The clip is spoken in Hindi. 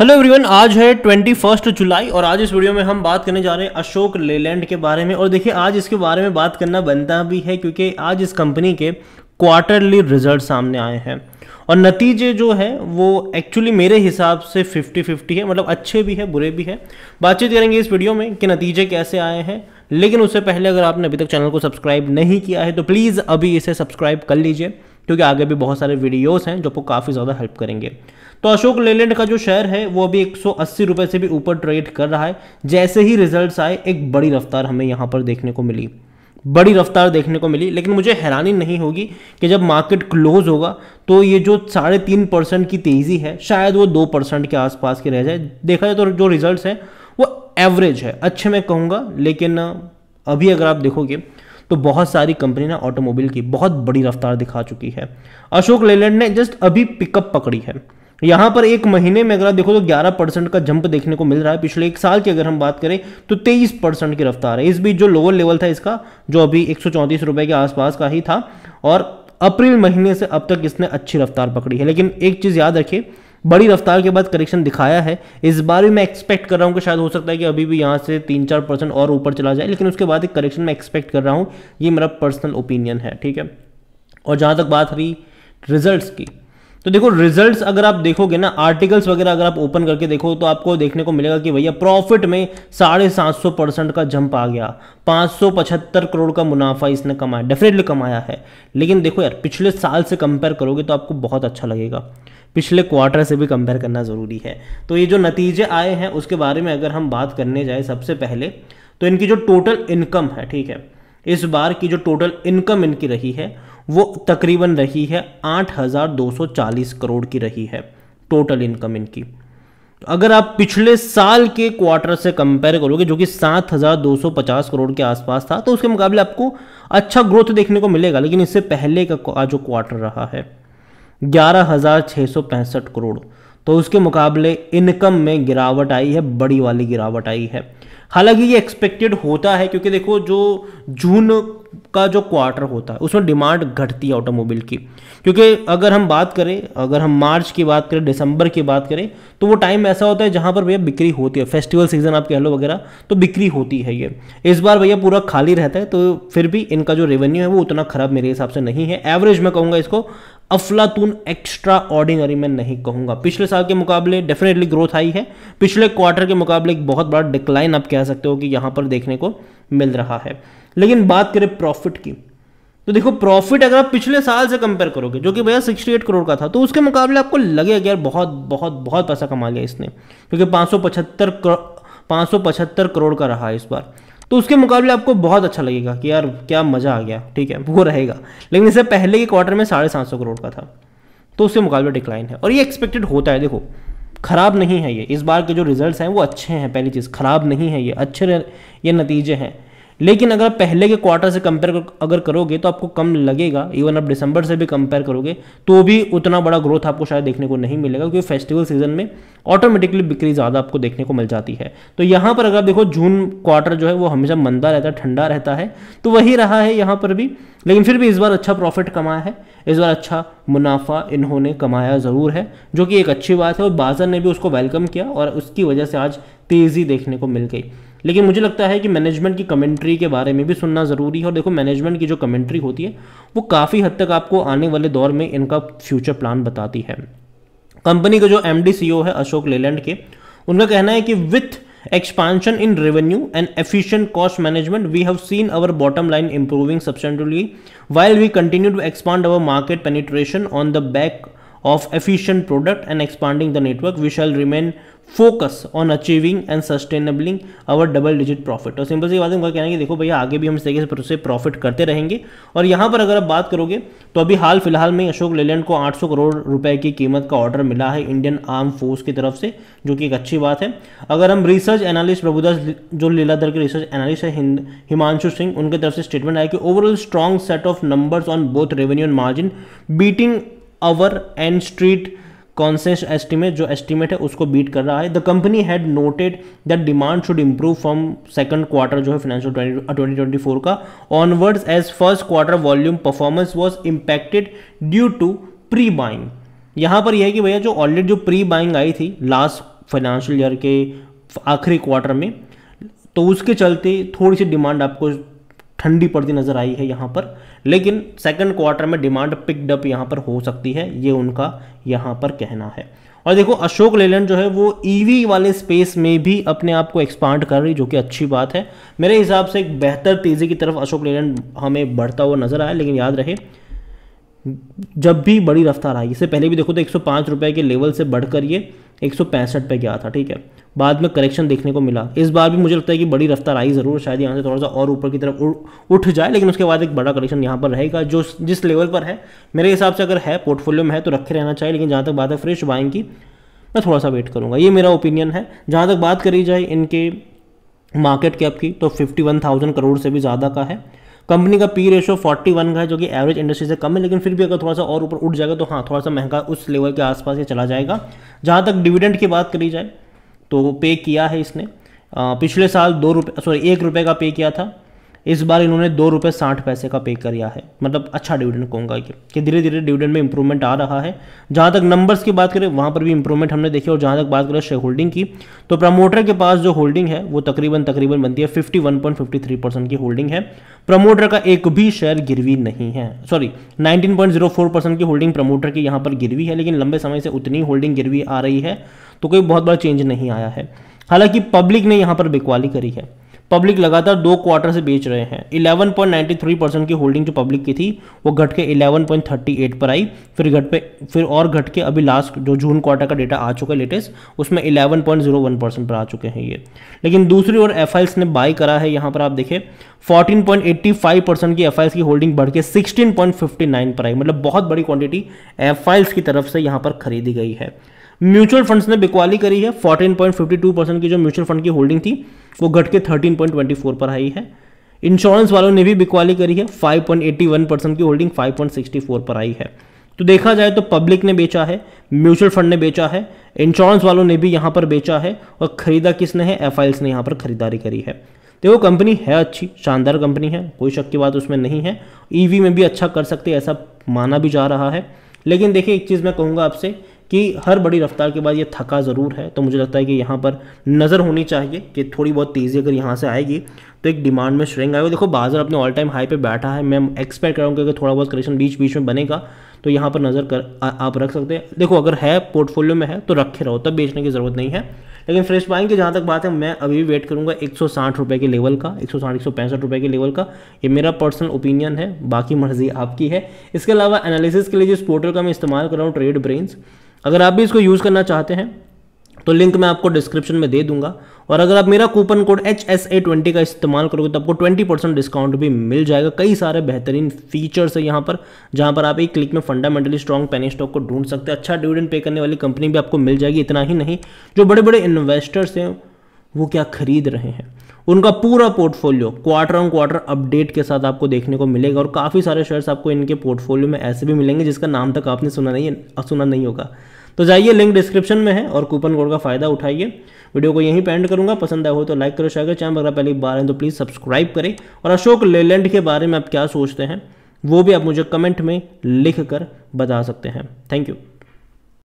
हेलो एवरीवन आज है ट्वेंटी फर्स्ट जुलाई और आज इस वीडियो में हम बात करने जा रहे हैं अशोक लेलैंड के बारे में और देखिए आज इसके बारे में बात करना बनता भी है क्योंकि आज इस कंपनी के क्वार्टरली रिजल्ट सामने आए हैं और नतीजे जो है वो एक्चुअली मेरे हिसाब से 50-50 है मतलब अच्छे भी है बुरे भी है बातचीत करेंगे इस वीडियो में कि नतीजे कैसे आए हैं लेकिन उससे पहले अगर आपने अभी तक चैनल को सब्सक्राइब नहीं किया है तो प्लीज़ अभी इसे सब्सक्राइब कर लीजिए क्योंकि आगे भी बहुत सारे वीडियोस हैं जो आपको काफ़ी ज़्यादा हेल्प करेंगे तो अशोक लेलैंड का जो शेयर है वो अभी एक रुपए से भी ऊपर ट्रेड कर रहा है जैसे ही रिजल्ट आए एक बड़ी रफ्तार हमें यहाँ पर देखने को मिली बड़ी रफ्तार देखने को मिली लेकिन मुझे हैरानी नहीं होगी कि जब मार्केट क्लोज होगा तो ये जो साढ़े तीन परसेंट की तेज़ी है शायद वो दो परसेंट के आसपास की रह जाए देखा जाए तो जो रिजल्ट्स हैं वो एवरेज है अच्छे मैं कहूँगा लेकिन अभी अगर आप देखोगे तो बहुत सारी कंपनी ना ऑटोमोबाइल की बहुत बड़ी रफ्तार दिखा चुकी है अशोक लेलैंड ने जस्ट अभी पिकअप पकड़ी है यहां पर एक महीने में अगर आप देखो तो 11 परसेंट का जंप देखने को मिल रहा है पिछले एक साल की अगर हम बात करें तो 23 परसेंट की रफ्तार है इस बीच जो लोअर लेवल था इसका जो अभी एक रुपए के आसपास का ही था और अप्रैल महीने से अब तक इसने अच्छी रफ्तार पकड़ी है लेकिन एक चीज़ याद रखिए बड़ी रफ्तार के बाद करेक्शन दिखाया है इस बार भी मैं एक्सपेक्ट कर रहा हूं कि शायद हो सकता है कि अभी भी यहाँ से तीन चार परसेंट और ऊपर चला जाए लेकिन उसके बाद एक करेक्शन मैं एक्सपेक्ट कर रहा हूं ये मेरा पर्सनल ओपिनियन है ठीक है और जहां तक बात रही रिजल्ट की तो देखो रिजल्ट्स अगर आप देखोगे ना आर्टिकल्स वगैरह अगर आप ओपन करके देखो तो आपको देखने को मिलेगा कि भैया प्रॉफिट में साढ़े सात सौ परसेंट का जंप आ गया पाँच सौ पचहत्तर करोड़ का मुनाफा इसने कमाया डेफिनेटली कमाया है लेकिन देखो यार पिछले साल से कंपेयर करोगे तो आपको बहुत अच्छा लगेगा पिछले क्वार्टर से भी कंपेयर करना ज़रूरी है तो ये जो नतीजे आए हैं उसके बारे में अगर हम बात करने जाए सबसे पहले तो इनकी जो टोटल इनकम है ठीक है इस बार की जो टोटल इनकम इनकी रही है वो तकरीबन रही है 8,240 करोड़ की रही है टोटल इनकम इनकी तो अगर आप पिछले साल के क्वार्टर से कंपेयर करोगे जो कि 7,250 करोड़ के आसपास था तो उसके मुकाबले आपको अच्छा ग्रोथ देखने को मिलेगा लेकिन इससे पहले का जो क्वार्टर रहा है ग्यारह करोड़ तो उसके मुकाबले इनकम में गिरावट आई है बड़ी वाली गिरावट आई है हालांकि ये एक्सपेक्टेड होता है क्योंकि देखो जो जून का जो क्वार्टर होता है उसमें डिमांड घटती है ऑटोमोबाइल की क्योंकि अगर हम बात करें अगर हम मार्च की बात करें दिसंबर की बात करें तो वो टाइम ऐसा होता है जहां पर भैया बिक्री होती है फेस्टिवल सीजन आप कह लो वगैरह तो बिक्री होती है ये इस बार भैया पूरा खाली रहता है तो फिर भी इनका जो रेवेन्यू है वो उतना खराब मेरे हिसाब से नहीं है एवरेज मैं कहूँगा इसको अफलातून एक्स्ट्रा ऑर्डिनरी मैं नहीं कहूंगा पिछले साल के मुकाबले डेफिनेटली ग्रोथ आई है पिछले क्वार्टर के मुकाबले एक बहुत बड़ा डिक्लाइन आप कह सकते हो कि यहां पर देखने को मिल रहा है लेकिन बात करें प्रॉफिट की तो देखो प्रॉफिट अगर आप पिछले साल से कंपेयर करोगे जो कि भैया 68 करोड़ का था तो उसके मुकाबले आपको लगेगा यार बहुत बहुत बहुत पैसा कमा लिया इसने क्योंकि पाँच सौ पचहत्तर करोड़ का रहा इस बार तो उसके मुकाबले आपको बहुत अच्छा लगेगा कि यार क्या मज़ा आ गया ठीक है वो रहेगा लेकिन इससे पहले के क्वार्टर में साढ़े सात सौ करोड़ का था तो उसके मुकाबले डिक्लाइन है और ये एक्सपेक्टेड होता है देखो ख़राब नहीं है ये इस बार के जो रिज़ल्ट हैं वो अच्छे हैं पहली चीज़ ख़राब नहीं है ये अच्छे ये नतीजे हैं लेकिन अगर पहले के क्वार्टर से कंपेयर अगर करोगे तो आपको कम लगेगा इवन आप दिसंबर से भी कंपेयर करोगे तो भी उतना बड़ा ग्रोथ आपको शायद देखने को नहीं मिलेगा क्योंकि फेस्टिवल सीजन में ऑटोमेटिकली बिक्री ज़्यादा आपको देखने को मिल जाती है तो यहाँ पर अगर देखो जून क्वार्टर जो है वो हमेशा मंदा रहता है ठंडा रहता है तो वही रहा है यहाँ पर भी लेकिन फिर भी इस बार अच्छा प्रॉफिट कमाया है इस बार अच्छा मुनाफा इन्होंने कमाया ज़रूर है जो कि एक अच्छी बात है और बाज़ार ने भी उसको वेलकम किया और उसकी वजह से आज तेज़ी देखने को मिल गई लेकिन मुझे लगता है कि मैनेजमेंट की कमेंट्री के बारे में भी सुनना ज़रूरी है और देखो मैनेजमेंट की जो कमेंट्री होती है वो काफ़ी हद तक आपको आने वाले दौर में इनका फ्यूचर प्लान बताती है कंपनी का जो एम डी सी है अशोक लेलैंड के उनका कहना है कि with expansion in revenue and efficient cost management we have seen our bottom line improving substantially while we continue to expand our market penetration on the back of efficient product and expanding the network we shall remain focus on achieving and sustaining our double digit profit और सिंपल सी बात है उनका कहना है कि देखो भैया आगे भी हम इस तरीके से प्रॉफिट करते रहेंगे और यहाँ पर अगर आप बात करोगे तो अभी हाल फिलहाल में अशोक लेलैंड को 800 करोड़ रुपए की कीमत का ऑर्डर मिला है इंडियन आर्म फोर्स की तरफ से जो कि एक अच्छी बात है अगर हम रिसर्च एनालिस्ट प्रभुदास जो लीलाधर के रिसर्च एनालिस्ट है हिमांशु सिंह उनकी तरफ से स्टेटमेंट आया कि overall strong set of numbers on both revenue and margin beating our and street consensus estimate जो एस्टिमेट है उसको बीट कर रहा है the company had noted that demand should improve from second quarter जो है फाइनेंशियल ट्वेंटी ट्वेंटी फोर का onwards as first quarter volume performance was impacted due to pre buying यहाँ पर यह है कि भैया जो ऑलरेडी जो प्री बाइंग आई थी लास्ट फाइनेंशियल ईयर के आखिरी क्वार्टर में तो उसके चलते थोड़ी सी डिमांड आपको ठंडी पड़ती नज़र आई है यहाँ पर लेकिन सेकंड क्वार्टर में डिमांड पिकडअप यहाँ पर हो सकती है ये उनका यहाँ पर कहना है और देखो अशोक लेलैंड जो है वो ईवी e वाले स्पेस में भी अपने आप को एक्सपांड कर रही जो कि अच्छी बात है मेरे हिसाब से एक बेहतर तेज़ी की तरफ अशोक लेलैंड हमें बढ़ता हुआ नज़र आया लेकिन याद रहे जब भी बड़ी रफ्तार आई इससे पहले भी देखो तो एक सौ के लेवल से बढ़कर ये एक पे गया था ठीक है बाद में करेक्शन देखने को मिला इस बार भी मुझे लगता है कि बड़ी रफ्तार आई ज़रूर शायद यहाँ से थोड़ा सा और ऊपर की तरफ उठ जाए लेकिन उसके बाद एक बड़ा करेक्शन यहाँ पर रहेगा जो जिस लेवल पर है मेरे हिसाब से अगर है पोर्टफोलियो में है तो रखे रहना चाहिए लेकिन जहाँ तक बात है फ्रेश बाइंग की मैं थोड़ा सा वेट करूँगा ये मेरा ओपिनियन है जहाँ तक बात करी जाए इनके मार्केट कैप की तो फिफ्टी वन थाउजेंड करोड़ से भी ज़्यादा का है कंपनी का पी रेशो 41 का है जो कि एवरेज इंडस्ट्री से कम है लेकिन फिर भी अगर थोड़ा सा और ऊपर उठ जाएगा तो हाँ थोड़ा सा महंगा उस लेवल के आसपास ये चला जाएगा जहाँ तक डिविडेंड की बात करी जाए तो पे किया है इसने पिछले साल दो रुपये सॉरी एक रुपये का पे किया था इस बार इन्होंने दो रुपये साठ पैसे का पे किया है मतलब अच्छा डिविडेंड कहूँगा ये कि धीरे धीरे डिविडेंड में इंप्रूवमेंट आ रहा है जहाँ तक नंबर्स की बात करें वहाँ पर भी इंप्रूवमेंट हमने देखी और जहाँ तक बात करें शेयर होल्डिंग की तो प्रमोटर के पास जो होल्डिंग है वो तकरीबन तकरीबन बनती है फिफ्टी परसेंट की होल्डिंग है प्रमोटर का एक भी शेयर गिरवी नहीं है सॉरी नाइनटीन परसेंट की होल्डिंग प्रमोटर की यहाँ पर गिरवी है लेकिन लंबे समय से उतनी होल्डिंग गिरवी आ रही है तो कोई बहुत बड़ा चेंज नहीं आया है हालांकि पब्लिक ने यहाँ पर बिकवाली करी है पब्लिक लगातार दो क्वार्टर से बेच रहे हैं 11.93 परसेंट की होल्डिंग जो पब्लिक की थी वो घट के 11.38 पर आई फिर घट पे फिर और घट के अभी लास्ट जो जून क्वार्टर का डेटा आ चुका है लेटेस्ट उसमें 11.01 परसेंट पर आ चुके हैं ये लेकिन दूसरी ओर एफ ने बाई करा है यहाँ पर आप देखें 14.85 परसेंट की एफ की होल्डिंग बढ़ के सिक्सटीन पर आई मतलब बहुत बड़ी क्वान्टिटी एफ की तरफ से यहाँ पर खरीदी गई है म्यूचुअल फंड्स ने बिकवाली करी है 14.52 परसेंट की जो म्यूचुअल फंड की होल्डिंग थी वो घट के 13.24 पर आई है इंश्योरेंस वालों ने भी बिकवाली करी है 5.81 परसेंट की होल्डिंग 5.64 पर आई है तो देखा जाए तो पब्लिक ने बेचा है म्यूचुअल फंड ने बेचा है इंश्योरेंस वालों ने भी यहाँ पर बेचा है और खरीदा किसने है एफ ने यहाँ पर खरीदारी करी है देखो कंपनी है अच्छी शानदार कंपनी है कोई शक की बात उसमें नहीं है ईवी e में भी अच्छा कर सकते ऐसा माना भी जा रहा है लेकिन देखिए एक चीज़ मैं कहूँगा आपसे कि हर बड़ी रफ्तार के बाद ये थका ज़रूर है तो मुझे लगता है कि यहाँ पर नज़र होनी चाहिए कि थोड़ी बहुत तेज़ी अगर यहाँ से आएगी तो एक डिमांड में श्रेंग आएगा देखो बाजार अपने ऑल टाइम हाई पे बैठा है मैं एक्सपेक्ट कर रहा हूँ कि थोड़ा बहुत करेक्शन बीच बीच में बनेगा तो यहाँ पर नज़र कर आ, आप रख सकते हैं देखो अगर है पोर्टफोलियो में है तो रखे रहो तब बेचने की ज़रूरत नहीं है लेकिन फ्रेश बाइंग की जहाँ तक बात है मैं अभी भी वेट करूँगा एक सौ के लेवल का एक सौ रुपए के लेवल का ये मेरा पर्सनल ओपिनियन है बाकी मर्जी आपकी है इसके अलावा एनालिसिस के लिए जिस पोर्टल का मैं इस्तेमाल कर रहा हूँ ट्रेड ब्रेन्स अगर आप भी इसको यूज़ करना चाहते हैं तो लिंक मैं आपको डिस्क्रिप्शन में दे दूंगा और अगर आप मेरा coupon code H S A twenty का इस्तेमाल करोगे तो आपको ट्वेंटी परसेंट डिस्काउंट भी मिल जाएगा कई सारे बेहतरीन फीचर्स है यहाँ पर जहाँ पर आप एक क्लिक में फंडामेंटली स्ट्रॉन्ग पेनी स्टॉक को ढूंढ सकते हैं अच्छा डिविडेंड पे करने वाली कंपनी भी आपको मिल जाएगी इतना ही नहीं जो बड़े बड़े इन्वेस्टर्स हैं वो क्या खरीद रहे हैं उनका पूरा portfolio quarter on quarter update के साथ आपको देखने को मिलेगा और काफ़ी सारे शेयर्स आपको इनके पोर्टफोलियो में ऐसे भी मिलेंगे जिसका नाम तक आपने सुना नहीं है सुना नहीं होगा तो जाइए लिंक डिस्क्रिप्शन में है और कूपन कोड का फायदा उठाइए वीडियो को यहीं पेंड करूंगा पसंद आया हो तो लाइक करो शेयर करो चैनल अगर पहली बार हैं तो प्लीज़ सब्सक्राइब करें और अशोक लेलैंड के बारे में आप क्या सोचते हैं वो भी आप मुझे कमेंट में लिख कर बता सकते हैं थैंक यू